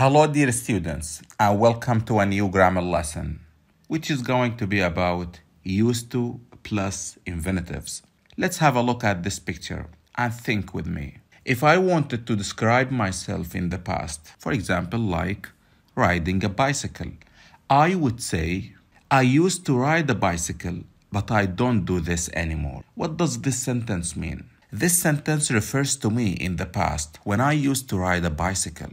Hello, dear students, and welcome to a new grammar lesson, which is going to be about used to plus infinitives. Let's have a look at this picture and think with me. If I wanted to describe myself in the past, for example, like riding a bicycle, I would say, I used to ride a bicycle, but I don't do this anymore. What does this sentence mean? This sentence refers to me in the past when I used to ride a bicycle.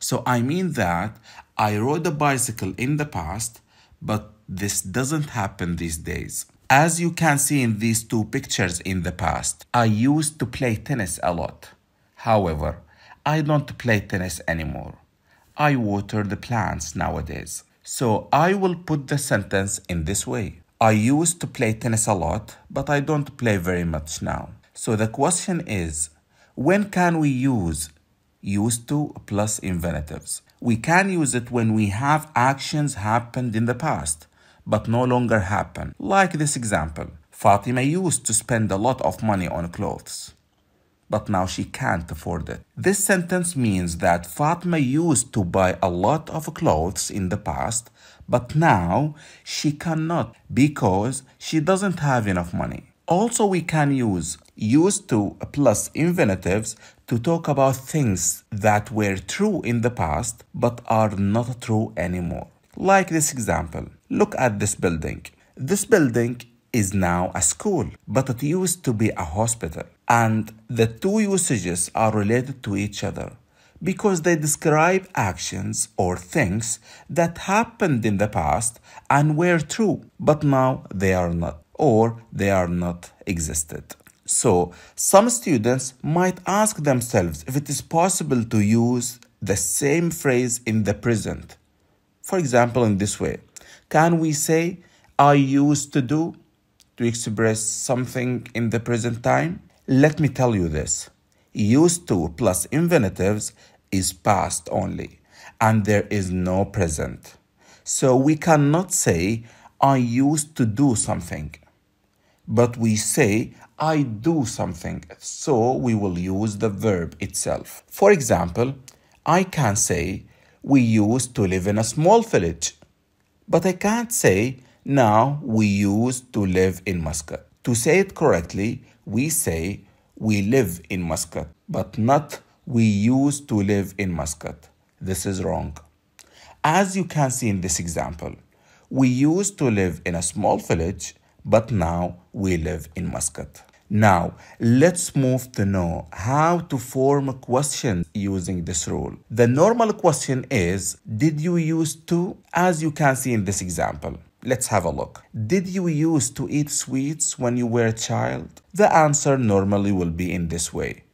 So I mean that I rode a bicycle in the past, but this doesn't happen these days. As you can see in these two pictures in the past, I used to play tennis a lot. However, I don't play tennis anymore. I water the plants nowadays. So I will put the sentence in this way. I used to play tennis a lot, but I don't play very much now. So the question is, when can we use used to plus infinitives. We can use it when we have actions happened in the past, but no longer happen, like this example. Fatima used to spend a lot of money on clothes, but now she can't afford it. This sentence means that Fatima used to buy a lot of clothes in the past, but now she cannot because she doesn't have enough money. Also, we can use used to plus infinitives to talk about things that were true in the past but are not true anymore. Like this example. Look at this building. This building is now a school, but it used to be a hospital. And the two usages are related to each other because they describe actions or things that happened in the past and were true, but now they are not, or they are not existed. So, some students might ask themselves if it is possible to use the same phrase in the present. For example, in this way, can we say, I used to do to express something in the present time? Let me tell you this used to plus infinitives is past only, and there is no present. So we cannot say, I used to do something but we say, I do something, so we will use the verb itself. For example, I can say, We used to live in a small village, but I can't say, Now we used to live in Muscat. To say it correctly, we say, We live in Muscat, but not We used to live in Muscat. This is wrong. As you can see in this example, we used to live in a small village but now we live in Muscat. Now, let's move to know how to form a question using this rule. The normal question is, did you use to? As you can see in this example. Let's have a look. Did you use to eat sweets when you were a child? The answer normally will be in this way.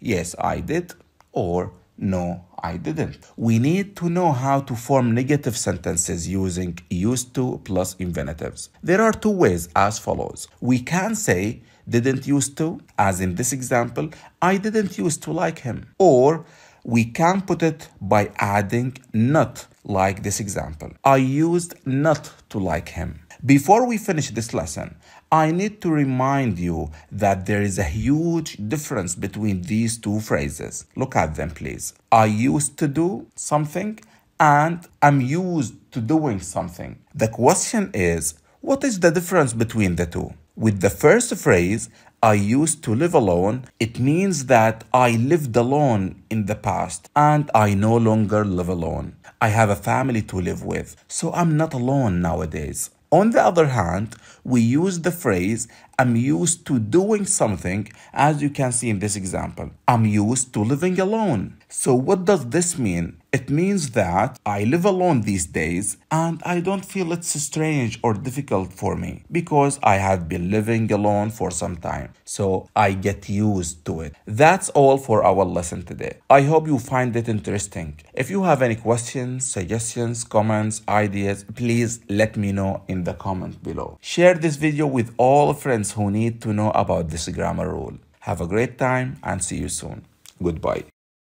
Yes, I did. Or no, I didn't. We need to know how to form negative sentences using used to plus infinitives. There are two ways as follows. We can say didn't used to, as in this example, I didn't used to like him. Or we can put it by adding not, like this example. I used not to like him. Before we finish this lesson, I need to remind you that there is a huge difference between these two phrases. Look at them, please. I used to do something and I'm used to doing something. The question is, what is the difference between the two? With the first phrase, I used to live alone, it means that I lived alone in the past and I no longer live alone. I have a family to live with, so I'm not alone nowadays. On the other hand, we use the phrase, I'm used to doing something, as you can see in this example. I'm used to living alone. So, what does this mean? It means that I live alone these days and I don't feel it's strange or difficult for me because I have been living alone for some time. So, I get used to it. That's all for our lesson today. I hope you find it interesting. If you have any questions, suggestions, comments, ideas, please let me know in the comment below. Share this video with all friends who need to know about this grammar rule. Have a great time and see you soon. Goodbye.